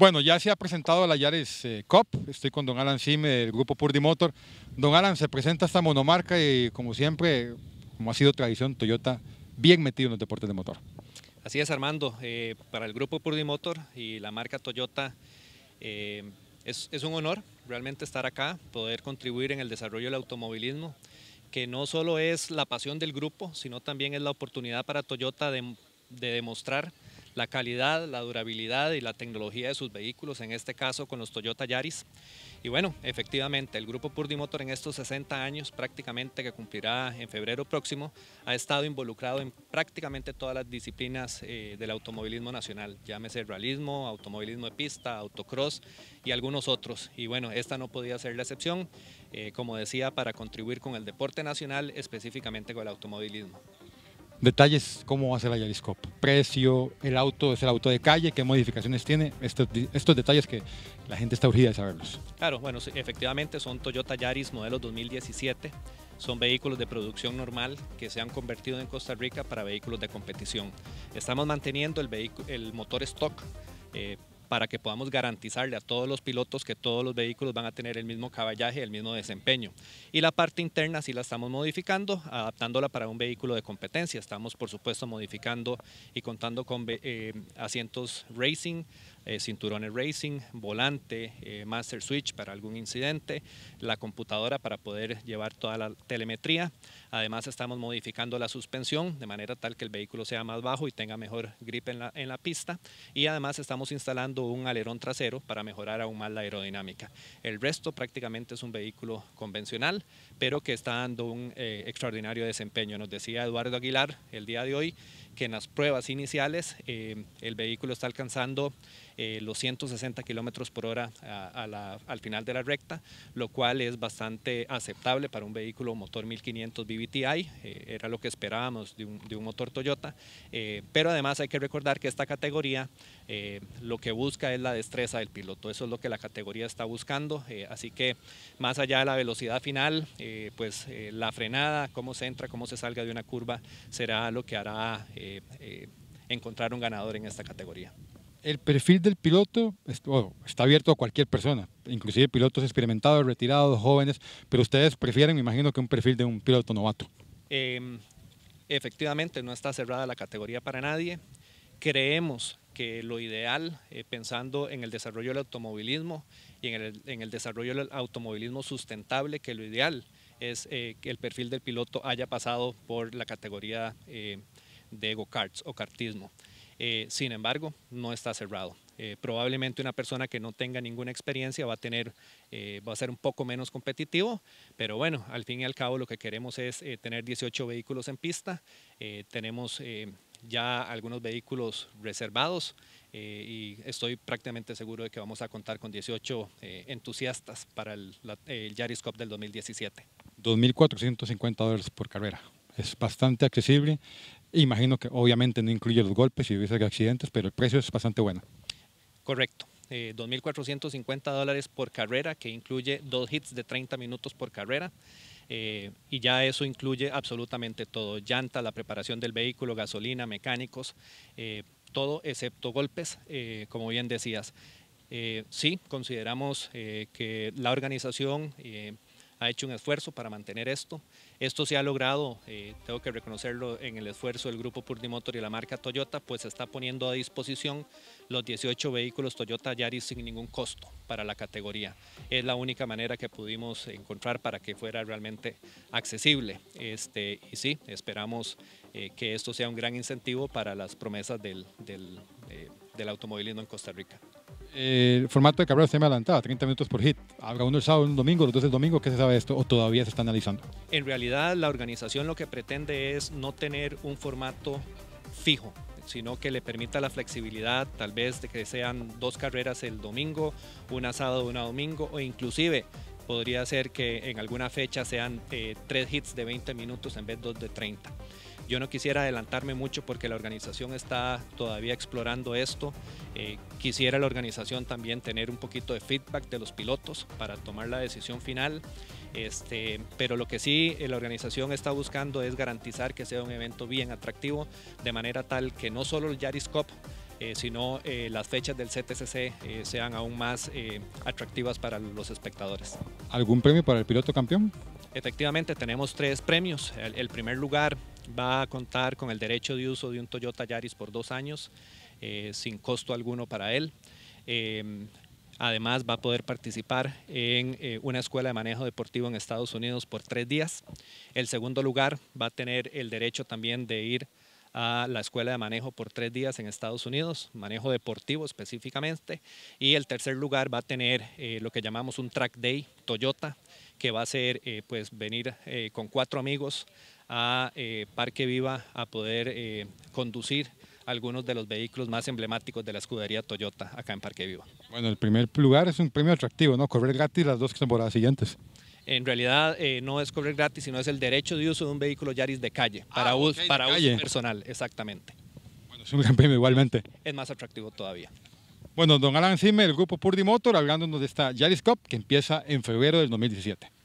Bueno, ya se ha presentado la Yaris eh, Cop. Estoy con don Alan Sim del grupo Purdy Motor. Don Alan, se presenta esta monomarca y como siempre, como ha sido tradición, Toyota bien metido en los deportes de motor. Así es, Armando. Eh, para el grupo Purdy Motor y la marca Toyota eh, es, un honor realmente estar acá, poder contribuir en el desarrollo del automovilismo que no solo es la pasión del grupo, sino también es la oportunidad para Toyota de, demostrar la calidad, la durabilidad y la tecnología de sus vehículos, en este caso con los Toyota Yaris. Y bueno, efectivamente, el grupo Motor en estos 60 años, prácticamente que cumplirá en febrero próximo, ha estado involucrado en prácticamente todas las disciplinas eh, del automovilismo nacional, llámese realismo, automovilismo de pista, autocross y algunos otros. Y bueno, esta no podía ser la excepción, eh, como decía, para contribuir con el deporte nacional, específicamente con el automovilismo. Detalles cómo hace la Yariscope, precio, el auto, es el auto de calle, qué modificaciones tiene, estos, detalles que la gente está urgida de saberlos. Claro, bueno, efectivamente son Toyota Yaris modelos 2017, son vehículos de producción normal que se han convertido en Costa Rica para vehículos de competición. Estamos manteniendo el, motor stock eh, para que podamos garantizarle a todos los pilotos que todos los vehículos van a tener el mismo caballaje, el mismo desempeño. Y la parte interna sí la estamos modificando, adaptándola para un vehículo de competencia. Estamos, por supuesto, modificando y contando con eh, asientos racing, eh, cinturones racing, volante, eh, master switch para algún incidente, la computadora para poder llevar toda la telemetría. Además estamos modificando la suspensión de manera tal que el vehículo sea más bajo y tenga mejor grip en la, pista. Y además estamos instalando un alerón trasero para mejorar aún más la aerodinámica. El resto prácticamente es un vehículo convencional, pero que está dando un eh, extraordinario desempeño. Nos decía Eduardo Aguilar el día de hoy que en las pruebas iniciales eh, el vehículo está alcanzando eh, los 160 kilómetros por hora al final de la recta, lo cual es bastante aceptable para un vehículo motor 1500 BBTI, eh, era lo que esperábamos de un, de un motor Toyota, pero además hay que recordar que esta categoría lo que busca es la destreza del piloto, eso es lo que la categoría está buscando, así que más allá de la velocidad final, pues la frenada, cómo se entra, cómo se salga de una curva, será lo que hará eh, eh, encontrar un ganador en esta categoría. El perfil del piloto está abierto a cualquier persona, inclusive pilotos experimentados, retirados, jóvenes, pero ustedes prefieren, me imagino, que un perfil de un piloto novato. Em, efectivamente, no está cerrada la categoría para nadie. Creemos que lo ideal, eh, pensando en el desarrollo del automovilismo y en el, desarrollo del automovilismo sustentable, que lo ideal es que el perfil del piloto haya pasado por la categoría de go-karts o kartismo. Eh, sin embargo, no está cerrado. Eh, probablemente una persona que no tenga ninguna experiencia va a tener, eh, va a ser un poco menos competitivo, pero bueno, al fin y al cabo lo que queremos es tener 18 vehículos en pista, tenemos ya algunos vehículos reservados y estoy prácticamente seguro de que vamos a contar con 18 entusiastas para el, la, el Yaris Cup del 2017. 2.450 dólares por carrera. Es bastante accesible. Imagino que obviamente no incluye los golpes y hubiese accidentes, pero el precio es bastante bueno. Correcto. 2.450 eh, dólares por carrera, que incluye dos hits de 30 minutos por carrera. Eh, y ya eso incluye absolutamente todo, llanta, la preparación del vehículo, gasolina, mecánicos, eh, todo excepto golpes, como bien decías. sí, consideramos que la organización ha hecho un esfuerzo para mantener esto. Esto se ha logrado, eh, tengo que reconocerlo, en el esfuerzo del grupo Motor y la marca Toyota, pues se está poniendo a disposición los 18 vehículos Toyota Yaris sin ningún costo para la categoría. Es la única manera que pudimos encontrar para que fuera realmente accesible. Este, y sí, esperamos eh, que esto sea un gran incentivo para las promesas del eh, automovilismo en Costa Rica el formato de carrera se me adelantaba, 30 minutos por hit. Habrá uno el sábado, uno domingo, los dos el domingo, ¿qué se sabe esto? ¿O todavía se está analizando? En realidad, la organización lo que pretende es no tener un formato fijo, sino que le permita la flexibilidad, tal vez de que sean dos carreras el domingo, una sábado, una domingo, o inclusive podría ser que en alguna fecha sean eh, tres hits de 20 minutos en vez de dos de 30. Yo no quisiera adelantarme mucho porque la organización está todavía explorando esto. Eh, quisiera la organización también tener un poquito de feedback de los pilotos para tomar la decisión final. Este, pero lo que sí eh, la organización está buscando es garantizar que sea un evento bien atractivo, de manera tal que no solo el Yaris Cup, eh, sino las fechas del CTCC sean aún más atractivas para los espectadores. ¿Algún premio para el piloto campeón? Efectivamente, tenemos tres premios. el primer lugar va a contar con el derecho de uso de un Toyota Yaris por dos años, eh, sin costo alguno para él. Em, además va a poder participar en eh, una escuela de manejo deportivo en Estados Unidos por tres días. El segundo lugar va a tener el derecho también de ir a la escuela de manejo por tres días en Estados Unidos, manejo deportivo específicamente. Y el tercer lugar va a tener eh, lo que llamamos un track day Toyota, que va a ser eh, pues venir eh, con cuatro amigos a Parque Viva a poder conducir algunos de los vehículos más emblemáticos de la escudería Toyota acá en Parque Viva. Bueno, el primer lugar es un premio atractivo, ¿no? Correr gratis las dos temporadas siguientes en realidad eh, no es correr gratis, sino es el derecho de uso de un vehículo Yaris de calle, ah, para, uso, personal, exactamente. Bueno, es un gran premio igualmente. Es más atractivo todavía. Bueno, don Alan Zimmer, el grupo Purdy Motor, hablándonos de esta Yaris Cup que empieza en febrero del 2017.